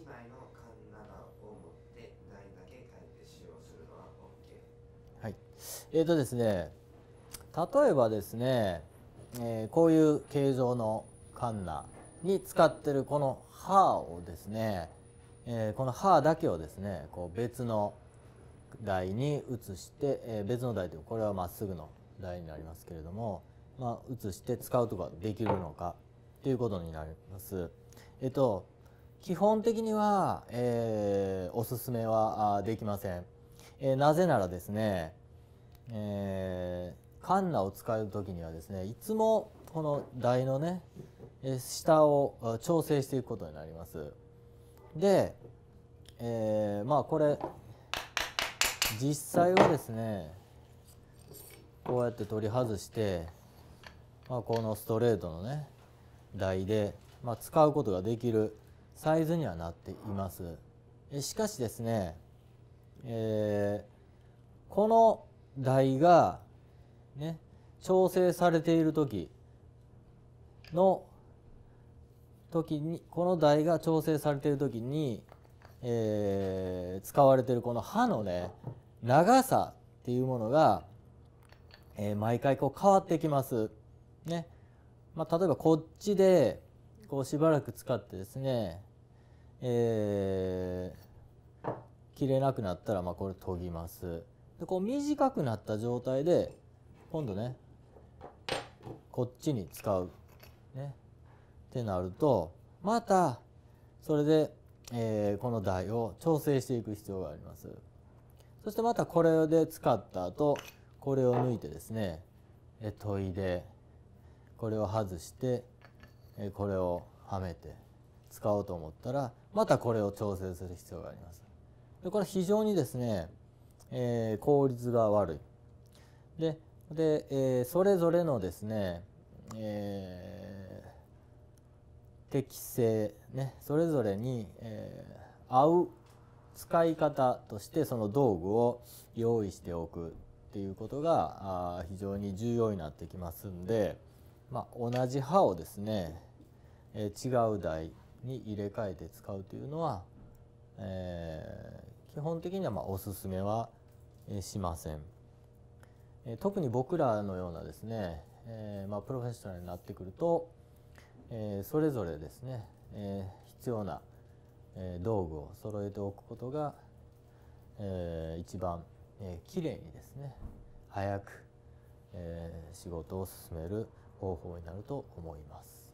1枚のカンナダを持って台だけ書いて使用するのは OK はいえーとですね例えばですね、えー、こういう形状のカンナに使ってるこの歯をですね、えー、この歯だけをですねこう別の台に移して、えー、別の台というこれはまっすぐの台になりますけれども、まあ、移して使うとかできるのかということになります。えっ、ー、と基本的には、えー、おすすめはできません、えー、なぜならですね、えー、カンナを使う時にはですねいつもこの台のね下を調整していくことになりますで、えー、まあこれ実際はですねこうやって取り外して、まあ、このストレートのね台で、まあ、使うことができるサイズにはなっていますしかしですね、えー、この台がね調整されている時の時にこの台が調整されている時に、えー、使われているこの刃のね長さっていうものが、えー、毎回こう変わってきます。ねまあ、例えばこっちでこうしばらく使ってですねえー、切れなくなったら、まあ、これ研ぎます。で、こう短くなった状態で、今度ね、こっちに使う。ね。ってなると、また、それで、えー、この台を調整していく必要があります。そしてまたこれで使った後、これを抜いてですね、研いで、これを外して、これをはめて。使おうと思ったらまたこれを調整する必要があります。でこれ非常にですね、えー、効率が悪い。でで、えー、それぞれのですね、えー、適性ねそれぞれに、えー、合う使い方としてその道具を用意しておくっていうことが非常に重要になってきますんで、まあ、同じ刃をですね、えー、違う台に入れ替えて使うというのは、えー、基本的にはまおすすめはしません。え特に僕らのようなですね、えー、まあ、プロフェッショナルになってくると、えー、それぞれですね、えー、必要な、え道具を揃えておくことが、えー、一番、えー、きれいにですね早く、え仕事を進める方法になると思います。